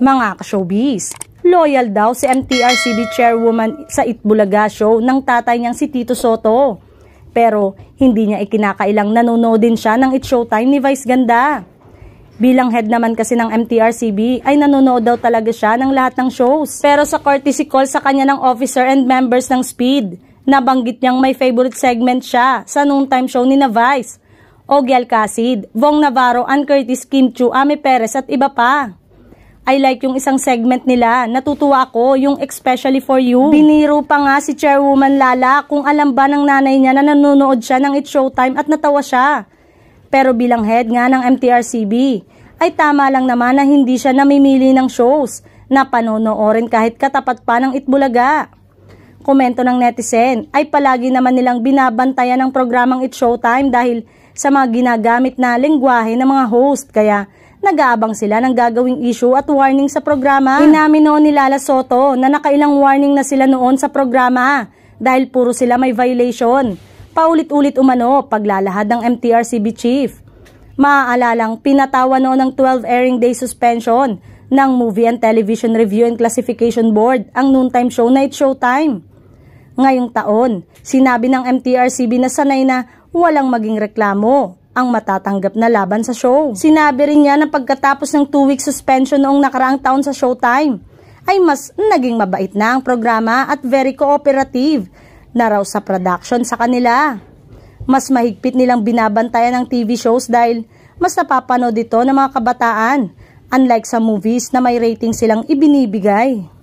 mga showbiz. Loyal daw si MTRCB chairwoman sa Itbulaga show ng tatay niyang si Tito Soto. Pero hindi niya ikinakailang nanonood din siya ng It Showtime ni Vice Ganda. Bilang head naman kasi ng MTRCB ay nanonood daw talaga siya ng lahat ng shows. Pero sa courtesy call sa kanya ng officer and members ng Speed, nabanggit niyang may favorite segment siya sa noontime show ni na Vice. Ogiel Casid, Vong Navarro, Ann Curtis, Kim Chu, Ami Perez at iba pa. I like yung isang segment nila. Natutuwa ako, yung especially for you. Biniro pa nga si Chairwoman Lala kung alam ba ng nanay niya na nanonood siya ng It Showtime at natawa siya. Pero bilang head nga ng MTRCB, ay tama lang naman na hindi siya namimili ng shows na panonoorin kahit katapat pa ng Itbulaga. Komento ng netizen ay palagi naman nilang binabantayan ng programang It Showtime dahil sa mga ginagamit na lengguwahe ng mga host kaya nag-aabang sila ng gagawing issue at warning sa programa. Inamin noon ni Lala Soto na nakailang warning na sila noon sa programa dahil puro sila may violation. Paulit-ulit umano paglalahad ng MTRCB chief. Maaalalang pinatawa noon ng 12 airing day suspension ng Movie and Television Review and Classification Board ang noontime show na It's Showtime. Ngayong taon, sinabi ng MTRCB na sanay na walang maging reklamo ang matatanggap na laban sa show. Sinabi rin niya na pagkatapos ng 2-week suspension noong nakaraang taon sa Showtime, ay mas naging mabait na ang programa at very cooperative na raw sa production sa kanila. Mas mahigpit nilang binabantayan ang TV shows dahil mas napapanood ito ng mga kabataan unlike sa movies na may rating silang ibinibigay.